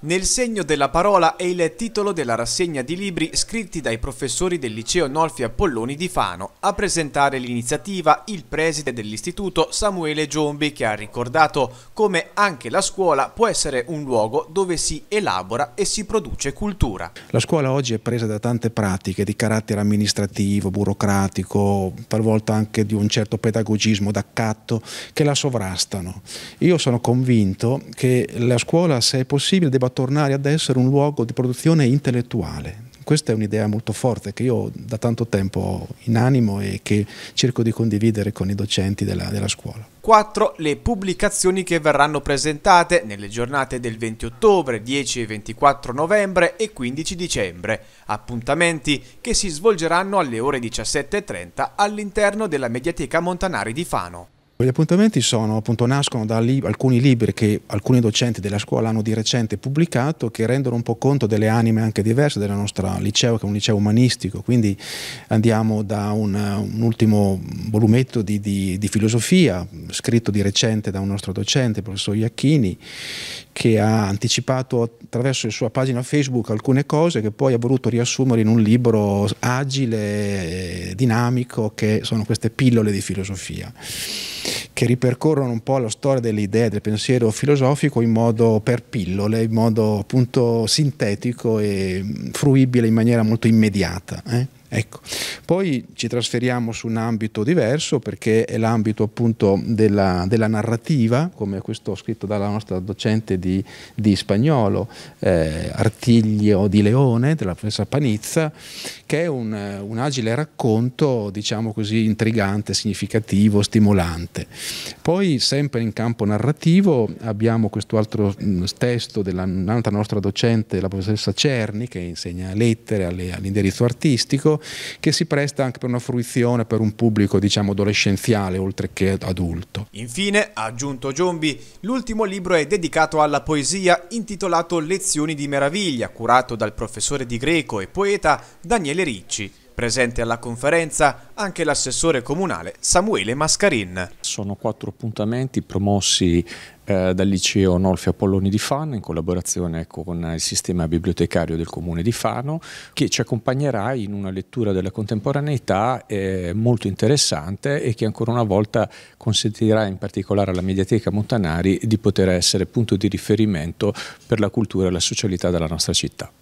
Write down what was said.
Nel segno della parola è il titolo della rassegna di libri scritti dai professori del liceo Nolfi Apolloni di Fano. A presentare l'iniziativa il preside dell'istituto Samuele Giombi che ha ricordato come anche la scuola può essere un luogo dove si elabora e si produce cultura. La scuola oggi è presa da tante pratiche di carattere amministrativo, burocratico, talvolta anche di un certo pedagogismo d'accatto che la sovrastano. Io sono convinto che la scuola se è possibile debba debba tornare ad essere un luogo di produzione intellettuale. Questa è un'idea molto forte che io da tanto tempo ho in animo e che cerco di condividere con i docenti della, della scuola. 4. Le pubblicazioni che verranno presentate nelle giornate del 20 ottobre, 10 e 24 novembre e 15 dicembre, appuntamenti che si svolgeranno alle ore 17.30 all'interno della Mediateca Montanari di Fano. Gli appuntamenti sono, appunto, nascono da lib alcuni libri che alcuni docenti della scuola hanno di recente pubblicato che rendono un po' conto delle anime anche diverse della nostra liceo, che è un liceo umanistico, quindi andiamo da un, un ultimo volumetto di, di, di filosofia, scritto di recente da un nostro docente, il professor Iacchini, che ha anticipato attraverso la sua pagina Facebook alcune cose che poi ha voluto riassumere in un libro agile, dinamico, che sono queste pillole di filosofia, che ripercorrono un po' la storia delle idee, del pensiero filosofico in modo per pillole, in modo appunto sintetico e fruibile in maniera molto immediata. Eh? Ecco. Poi ci trasferiamo su un ambito diverso perché è l'ambito appunto della, della, narrativa, come questo scritto dalla nostra docente di, di spagnolo, eh, Artiglio di Leone, della professa Panizza, che è un, un, agile racconto, diciamo così, intrigante, significativo, stimolante. Poi sempre in campo narrativo abbiamo questo altro mh, mm, testo dell'altra nostra docente, la professoressa Cerni, che insegna lettere all'indirizzo artistico, che si presta anche per una fruizione per un pubblico diciamo adolescenziale oltre che adulto. Infine, ha aggiunto Giombi, l'ultimo libro è dedicato alla poesia intitolato Lezioni di meraviglia, curato dal professore di greco e poeta Daniele Ricci. Presente alla conferenza anche l'assessore comunale Samuele Mascarin. Sono quattro appuntamenti promossi eh, dal liceo Nolfi Apolloni di Fano in collaborazione ecco, con il sistema bibliotecario del comune di Fano che ci accompagnerà in una lettura della contemporaneità eh, molto interessante e che ancora una volta consentirà in particolare alla Mediateca Montanari di poter essere punto di riferimento per la cultura e la socialità della nostra città.